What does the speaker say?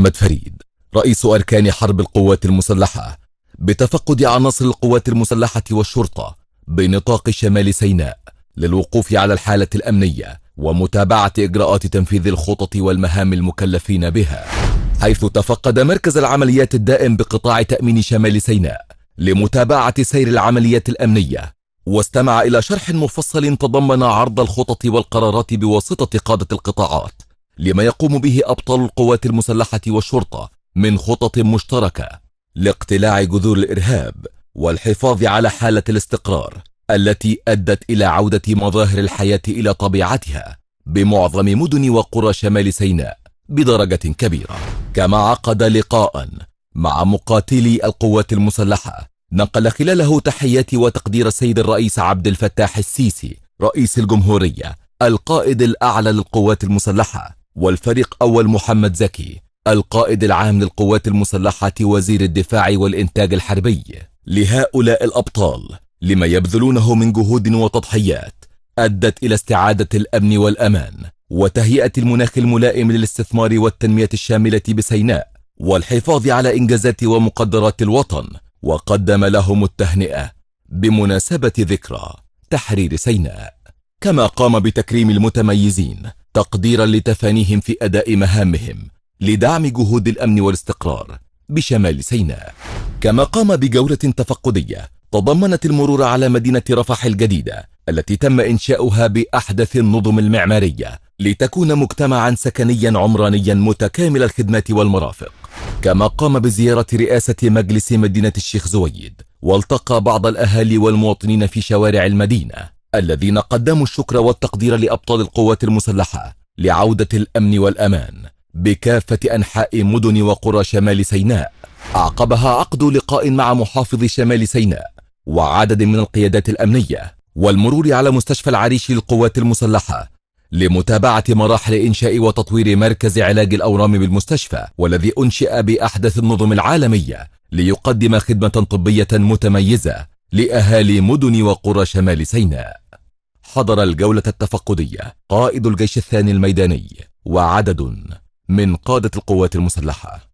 محمد فريد رئيس أركان حرب القوات المسلحة بتفقد عناصر القوات المسلحة والشرطة بنطاق شمال سيناء للوقوف على الحالة الأمنية ومتابعة إجراءات تنفيذ الخطط والمهام المكلفين بها حيث تفقد مركز العمليات الدائم بقطاع تأمين شمال سيناء لمتابعة سير العمليات الأمنية واستمع إلى شرح مفصل تضمن عرض الخطط والقرارات بواسطة قادة القطاعات لما يقوم به أبطال القوات المسلحة والشرطة من خطط مشتركة لاقتلاع جذور الإرهاب والحفاظ على حالة الاستقرار التي أدت إلى عودة مظاهر الحياة إلى طبيعتها بمعظم مدن وقرى شمال سيناء بدرجة كبيرة كما عقد لقاء مع مقاتلي القوات المسلحة نقل خلاله تحياتي وتقدير السيد الرئيس عبد الفتاح السيسي رئيس الجمهورية القائد الأعلى للقوات المسلحة والفريق أول محمد زكي القائد العام للقوات المسلحة وزير الدفاع والإنتاج الحربي لهؤلاء الأبطال لما يبذلونه من جهود وتضحيات أدت إلى استعادة الأمن والأمان وتهيئة المناخ الملائم للاستثمار والتنمية الشاملة بسيناء والحفاظ على إنجازات ومقدرات الوطن وقدم لهم التهنئة بمناسبة ذكرى تحرير سيناء كما قام بتكريم المتميزين تقديرا لتفانيهم في أداء مهامهم لدعم جهود الأمن والاستقرار بشمال سيناء كما قام بجولة تفقدية تضمنت المرور على مدينة رفح الجديدة التي تم إنشاؤها بأحدث النظم المعمارية لتكون مجتمعا سكنيا عمرانيا متكامل الخدمات والمرافق كما قام بزيارة رئاسة مجلس مدينة الشيخ زويد والتقى بعض الأهالي والمواطنين في شوارع المدينة الذين قدموا الشكر والتقدير لأبطال القوات المسلحة لعودة الأمن والأمان بكافة أنحاء مدن وقرى شمال سيناء أعقبها عقد لقاء مع محافظ شمال سيناء وعدد من القيادات الأمنية والمرور على مستشفى العريش للقوات المسلحة لمتابعة مراحل إنشاء وتطوير مركز علاج الأورام بالمستشفى والذي أنشئ بأحدث النظم العالمية ليقدم خدمة طبية متميزة لأهالي مدن وقرى شمال سيناء حضر الجولة التفقدية قائد الجيش الثاني الميداني وعدد من قادة القوات المسلحة